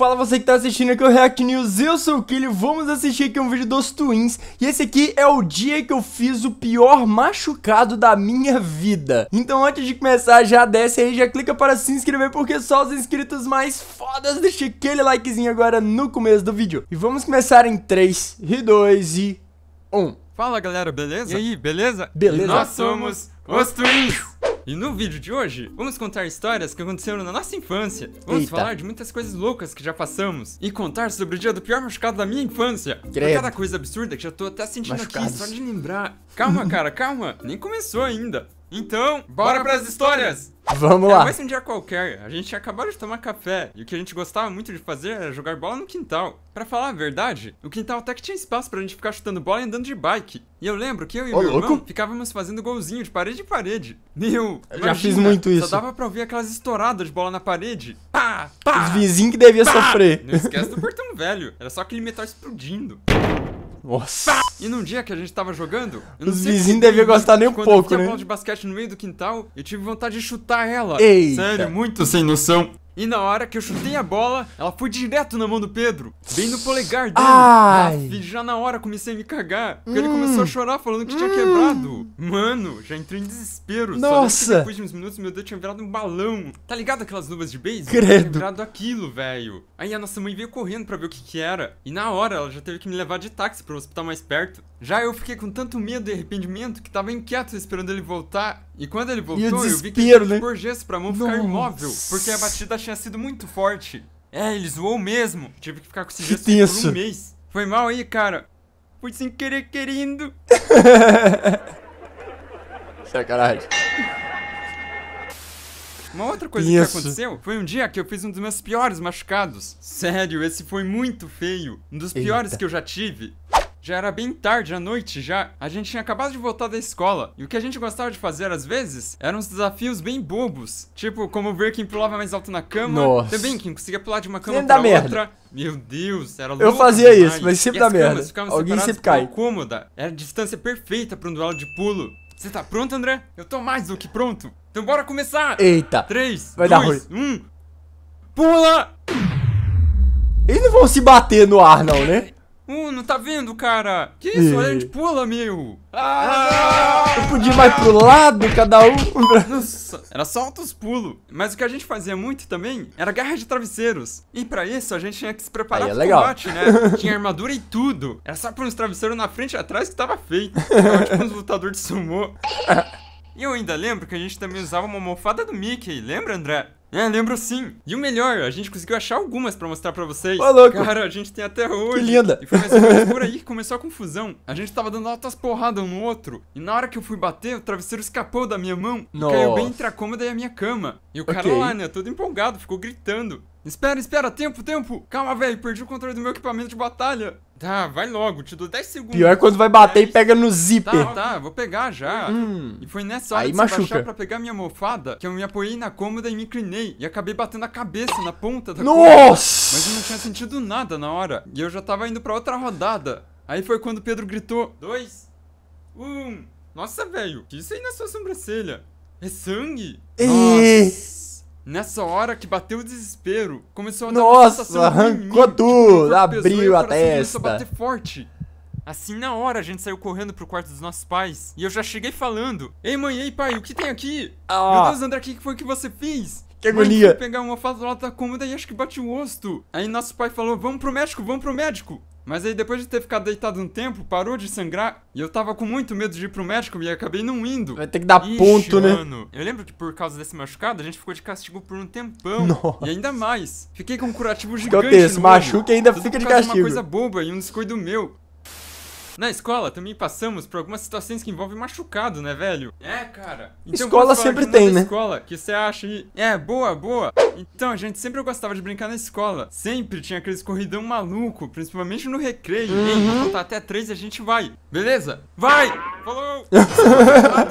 Fala você que tá assistindo aqui é o React News, eu sou o Killy, vamos assistir aqui um vídeo dos Twins E esse aqui é o dia que eu fiz o pior machucado da minha vida Então antes de começar, já desce aí, já clica para se inscrever Porque só os inscritos mais fodas, deixa aquele likezinho agora no começo do vídeo E vamos começar em 3, e 2 e 1 Fala galera, beleza? E aí, beleza? Beleza? E nós somos os Twins! E no vídeo de hoje, vamos contar histórias que aconteceram na nossa infância. Vamos Eita. falar de muitas coisas loucas que já passamos e contar sobre o dia do pior machucado da minha infância. Credo. Cada coisa absurda que já tô até sentindo Machucados. aqui só de lembrar. Calma, cara, calma. Nem começou ainda. Então, bora, bora pras histórias! Vamos é, lá. Mas um dia qualquer, a gente acabou de tomar café e o que a gente gostava muito de fazer era jogar bola no quintal. Para falar a verdade, o quintal até que tinha espaço pra gente ficar chutando bola e andando de bike. E eu lembro que eu e Ô, meu louco. irmão ficávamos fazendo golzinho de parede em parede. Meu, eu já fiz muito isso. Só dava pra ouvir aquelas estouradas de bola na parede. Pá, pá! Os vizinhos que devia pá. sofrer. Não esquece do portão velho, era só aquele metal explodindo. Nossa. E num dia que a gente tava jogando, os vizinhos deviam gostar nem um pouco, eu né? Quando eu né? de basquete no meio do quintal, eu tive vontade de chutar ela. Ei. Sério, muito sem noção. E na hora que eu chutei a bola, ela foi direto na mão do Pedro. Bem no polegar dele. Ai. Ah, já na hora comecei a me cagar. Hum. Ele começou a hum. chorar falando que hum. tinha quebrado. Hum. Mano, já entrei em desespero. Nossa! depois de uns minutos, meu dedo tinha virado um balão. Tá ligado aquelas nuvens de beisebol? Credo. Tinha virado aquilo, velho. Aí a nossa mãe veio correndo pra ver o que que era. E na hora, ela já teve que me levar de táxi pro hospital mais perto. Já eu fiquei com tanto medo e arrependimento que tava inquieto esperando ele voltar. E quando ele voltou, eu vi que ele né? ficou gesso pra mão Nossa. ficar imóvel, porque a batida tinha sido muito forte. É, ele zoou mesmo. Tive que ficar com esse gesso por um mês. Foi mal aí, cara. Fui sem querer querendo. Sacanagem. É Uma outra coisa Isso. que aconteceu foi um dia que eu fiz um dos meus piores machucados. Sério, esse foi muito feio. Um dos Eita. piores que eu já tive. Já era bem tarde, à noite já. A gente tinha acabado de voltar da escola. E o que a gente gostava de fazer às vezes eram uns desafios bem bobos. Tipo, como ver quem pulava mais alto na cama. Nossa. Também quem conseguia pular de uma cama pra outra. Meu Deus, era louco. Eu fazia demais. isso, mas sempre e dá merda. Alguém sempre cai. Cômoda. Era a distância perfeita para um duelo de pulo. Você tá pronto, André? Eu tô mais do que pronto. Então bora começar! Eita! 3, Vai 2, dar ruim. 1. Pula! Eles não vão se bater no ar, não, né? não tá vendo, cara? Que isso? Olha, a gente pula, meu! Ah! ah! Eu podia mais pro lado, cada um. Nossa, era só altos pulos. Mas o que a gente fazia muito também era guerra de travesseiros. E pra isso a gente tinha que se preparar Aí é pro legal. combate, né? tinha armadura e tudo. Era só por uns travesseiros na frente e atrás que tava feito. Era tipo uns lutadores de sumô. E eu ainda lembro que a gente também usava uma almofada do Mickey, lembra, André? É, lembro sim. E o melhor, a gente conseguiu achar algumas para mostrar para vocês. Ô, louco. Cara, a gente tem até hoje. Que linda. E foi mais por aí que começou a confusão. A gente tava dando altas porradas um no outro. E na hora que eu fui bater, o travesseiro escapou da minha mão. Nossa. E caiu bem entre a cômoda e a minha cama. E o cara okay. lá, né, todo empolgado, ficou gritando. Espera, espera, tempo, tempo. Calma, velho, perdi o controle do meu equipamento de batalha. Tá, vai logo, te dou 10 segundos. Pior é quando vai bater 10. e pega no zíper. Tá, tá, vou pegar já. Hum. E foi nessa hora Aí de machuca. pra pegar minha almofada que eu me apoiei na cômoda e me inclinei. E acabei batendo a cabeça na ponta da Nossa! Cômoda. Mas eu não tinha sentido nada na hora. E eu já tava indo pra outra rodada. Aí foi quando o Pedro gritou: Dois, um. Nossa, velho, que isso aí na sua sobrancelha? É sangue? Nossa. Nessa hora que bateu o desespero, começou a dar Nossa, uma arrancou tudo, abriu a testa. Começou a bater forte. Assim, na hora, a gente saiu correndo pro quarto dos nossos pais. E eu já cheguei falando. Ei, mãe, ei, pai, o que tem aqui? Ah. Meu Deus, André, o que foi que você fez? Que agonia. Mãe, pegar uma fasolata cômoda e acho que bate o rosto. Aí nosso pai falou, vamos pro médico, vamos pro médico. Mas aí depois de ter ficado deitado um tempo, parou de sangrar e eu tava com muito medo de ir pro médico e acabei não indo. Vai ter que dar Ixi, ponto, né? mano. né? Eu lembro que por causa desse machucado, a gente ficou de castigo por um tempão. Nossa. E ainda mais. Fiquei com um curativo gigante. eu tenho, machuca e ainda fica de castigo. uma coisa boba e um descuido meu. Na escola também passamos por algumas situações que envolvem machucado, né, velho? É, cara. Então, escola sempre tem, né? Escola, que você acha aí. É, boa, boa. Então, a gente, sempre gostava de brincar na escola. Sempre tinha aqueles corridão maluco, principalmente no recreio. Uhum. Ei, contar até três e a gente vai. Beleza? Vai! Falou!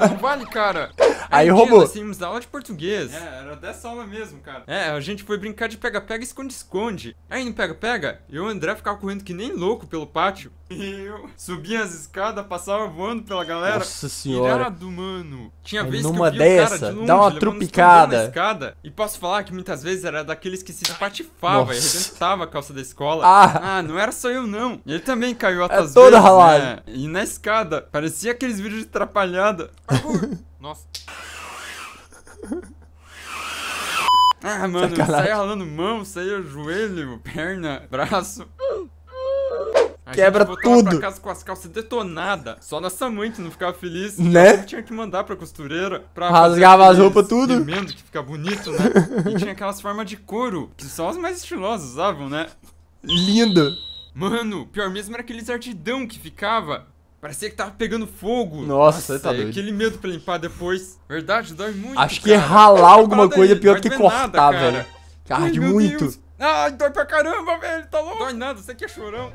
Não vale, cara. Aí, aí roubou. Nós tínhamos aula de português. É, era dessa aula mesmo, cara. É, a gente foi brincar de pega-pega e esconde-esconde. Aí no pega-pega, eu e o André ficava correndo que nem louco pelo pátio. Eu subia as escadas, passava voando pela galera. Nossa senhora. Irado, mano. Tinha é vez numa que eu dessa, cara de longe, dá uma trupicada. escada. E posso falar que muitas vezes era daqueles que se espatifava e arrebentava a calça da escola. Ah. ah. não era só eu não. Ele também caiu é altas é toda ralada. Ralado. Né? E na escada, parecia aqueles vídeos de atrapalhada. Nossa. Ah, mano, saia ralando mão, saia joelho, perna, braço. A Quebra gente tudo. Pra casa com as calças detonadas. Só nossa mãe que não ficava feliz. Né? tinha que mandar pra costureira. Pra Rasgava as roupas tudo. Remendo que fica bonito, né? e tinha aquelas formas de couro que só os mais estilosos usavam, né? Lindo. Mano, pior mesmo era aqueles ardidão que ficava. Parecia que tava pegando fogo. Nossa, Nossa tá doido. Aquele medo pra limpar depois. Verdade, dói muito. Acho que cara. ralar alguma coisa é aí, pior que cortar, nada, velho. Arde muito. Deus. Ai, dói pra caramba, velho. Tá louco. Dói nada, você aqui é chorão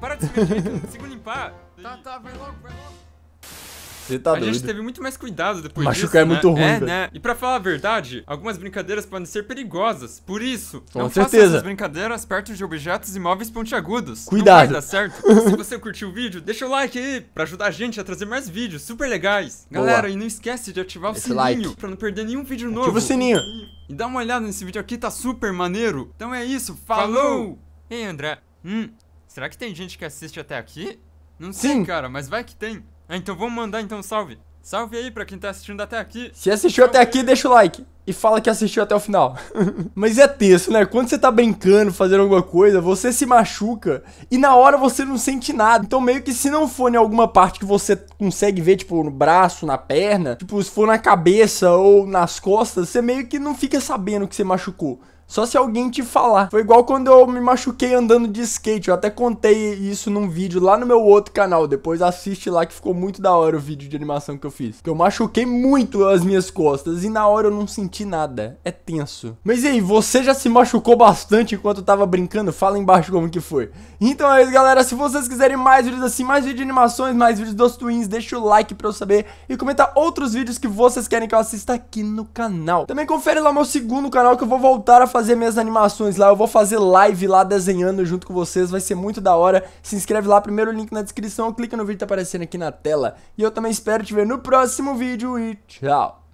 para de se mexer, não consigo limpar. Tá, tá, vai logo, vai logo. Você tá a doido. gente teve muito mais cuidado depois Machucar disso, é né? muito ruim, é, né? E pra falar a verdade, algumas brincadeiras podem ser perigosas. Por isso, Com não certeza. faça essas brincadeiras perto de objetos e móveis pontiagudos. Cuidado. Não vai dar certo. Então, se você curtiu o vídeo, deixa o like aí pra ajudar a gente a trazer mais vídeos super legais. Galera, Boa. e não esquece de ativar Esse o sininho like. pra não perder nenhum vídeo novo. Ativa o sininho. E dá uma olhada nesse vídeo aqui, tá super maneiro. Então é isso, falou! falou. Ei, André. Hum. Será que tem gente que assiste até aqui? Não sei, Sim. cara, mas vai que tem. Ah, então vamos mandar então salve. Salve aí pra quem tá assistindo até aqui. Se assistiu salve. até aqui, deixa o like. E fala que assistiu até o final. Mas é texto, né? Quando você tá brincando, fazendo alguma coisa, você se machuca e na hora você não sente nada. Então, meio que se não for em alguma parte que você consegue ver, tipo, no braço, na perna, tipo, se for na cabeça ou nas costas, você meio que não fica sabendo que você machucou. Só se alguém te falar. Foi igual quando eu me machuquei andando de skate. Eu até contei isso num vídeo lá no meu outro canal. Depois assiste lá que ficou muito da hora o vídeo de animação que eu fiz. Que eu machuquei muito as minhas costas e na hora eu não senti nada. É tenso. Mas e aí, você já se machucou bastante enquanto tava brincando? Fala embaixo como que foi. Então é isso, galera. Se vocês quiserem mais vídeos assim, mais vídeos de animações, mais vídeos dos Twins, deixa o like pra eu saber e comenta outros vídeos que vocês querem que eu assista aqui no canal. Também confere lá meu segundo canal que eu vou voltar a fazer fazer minhas animações lá, eu vou fazer live lá desenhando junto com vocês, vai ser muito da hora. Se inscreve lá, primeiro link na descrição, clica no vídeo que tá aparecendo aqui na tela. E eu também espero te ver no próximo vídeo e tchau!